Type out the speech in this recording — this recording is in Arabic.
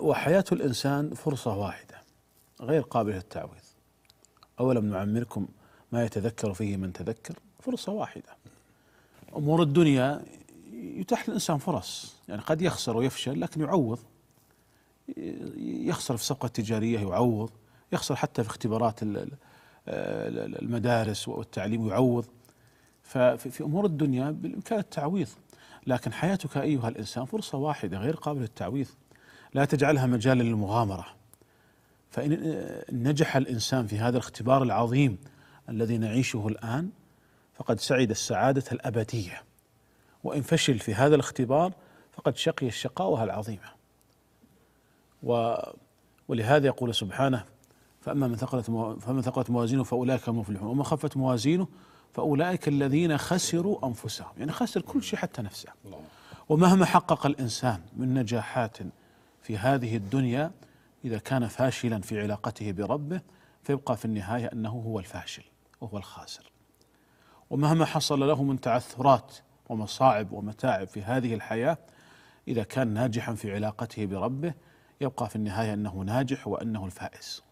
وحياة الإنسان فرصة واحدة غير قابلة للتعويض أولم نعمركم ما يتذكر فيه من تذكر فرصة واحدة أمور الدنيا يتاح للإنسان فرص يعني قد يخسر ويفشل لكن يعوض يخسر في الصفقة التجارية يعوض يخسر حتى في اختبارات المدارس والتعليم يعوض ففي أمور الدنيا بالإمكان التعويض لكن حياتك أيها الإنسان فرصة واحدة غير قابلة للتعويض لا تجعلها مجالا للمغامرة فإن نجح الإنسان في هذا الاختبار العظيم الذي نعيشه الآن فقد سعد السعادة الأبدية وإن فشل في هذا الاختبار فقد شقي الشقاوة العظيمة و ولهذا يقول سبحانه فأما من ثقلت مو... فمن ثقلت موازينه فأولئك هم المفلحون ومن خفت موازينه فأولئك الذين خسروا أنفسهم يعني خسر كل شيء حتى نفسه ومهما حقق الإنسان من نجاحات في هذه الدنيا إذا كان فاشلا في علاقته بربه فيبقى في النهاية أنه هو الفاشل وهو الخاسر ومهما حصل له من تعثرات ومصاعب ومتاعب في هذه الحياة إذا كان ناجحا في علاقته بربه يبقى في النهاية أنه ناجح وأنه الفائز